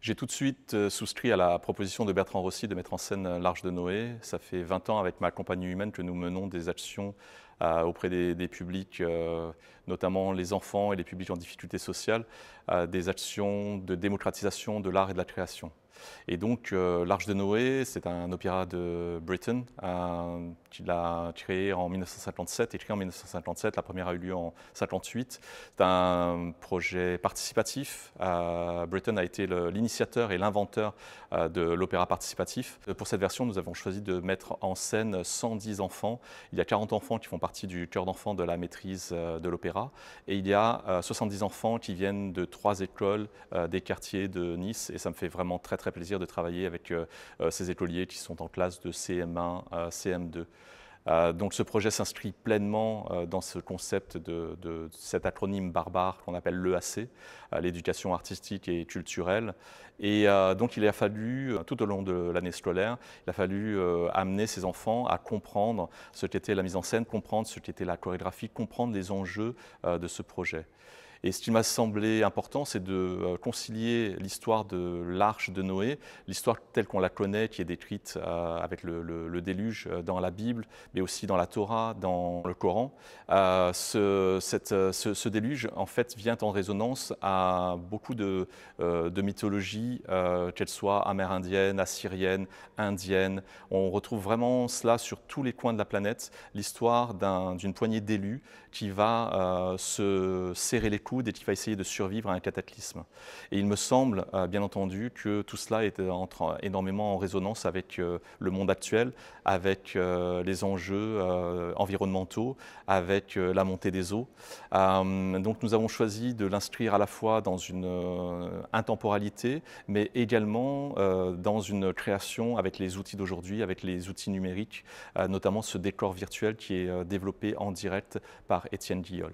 J'ai tout de suite euh, souscrit à la proposition de Bertrand Rossi de mettre en scène euh, l'Arche de Noé. Ça fait 20 ans avec ma compagnie humaine que nous menons des actions euh, auprès des, publics, euh, notamment les enfants et les publics en difficulté sociale, euh, des actions de démocratisation de l'art et de la création. Et donc, L'Arche de Noé, c'est un opéra de Britain euh, qu'il a créé en 1957, écrit en 1957. La première a eu lieu en 1958. C'est un projet participatif. Euh, Britain a été l'initiateur et l'inventeur de l'opéra participatif. Pour cette version, nous avons choisi de mettre en scène 110 enfants. Il y a 40 enfants qui font partie partie du cœur d'enfant de la maîtrise euh, de l'opéra. Et il y a 70 euh, enfants qui viennent de trois écoles euh, des quartiers de Nice. Et ça me fait vraiment très très plaisir de travailler avec ces écoliers qui sont en classe de CM1, CM2. Euh, donc ce projet s'inscrit pleinement euh, dans ce concept de, cet acronyme barbare qu'on appelle l'EAC, euh, l'éducation artistique et culturelle. Et donc il a fallu, tout au long de l'année scolaire, il a fallu amener ces enfants à comprendre ce qu'était la mise en scène, comprendre ce qu'était la chorégraphie, comprendre les enjeux de ce projet. Et ce qui m'a semblé important, c'est de euh, concilier l'histoire de l'arche de Noé, l'histoire telle qu'on la connaît, qui est décrite euh, avec le, déluge euh, dans la Bible, mais aussi dans la Torah, dans le Coran. ce, cette, ce, déluge, en fait, vient en résonance à beaucoup de, mythologies, qu'elles soient amérindiennes, assyriennes, indiennes. On retrouve vraiment cela sur tous les coins de la planète, l'histoire d'une poignée d'élus qui va se serrer les coudes et qui va essayer de survivre à un cataclysme. Et il me semble, euh, bien entendu, que tout cela est euh, entre, énormément en résonance avec euh, le monde actuel, avec les enjeux environnementaux, avec la montée des eaux. donc nous avons choisi de l'inscrire à la fois dans une intemporalité, mais également dans une création avec les outils d'aujourd'hui, avec les outils numériques, notamment ce décor virtuel qui est développé en direct par Étienne Guillol.